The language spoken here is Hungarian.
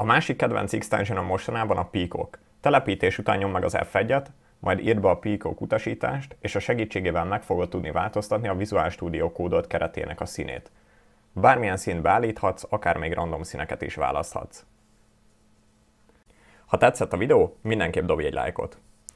A másik kedvenc extension a mostanában a Peacock. Telepítés után nyom meg az F1-et, majd írd be a Peacock utasítást, és a segítségével meg fogod tudni változtatni a Visual Studio kódot keretének a színét. Bármilyen színt beállíthatsz, akár még random színeket is választhatsz. Ha tetszett a videó, mindenképp dobj egy lájkot!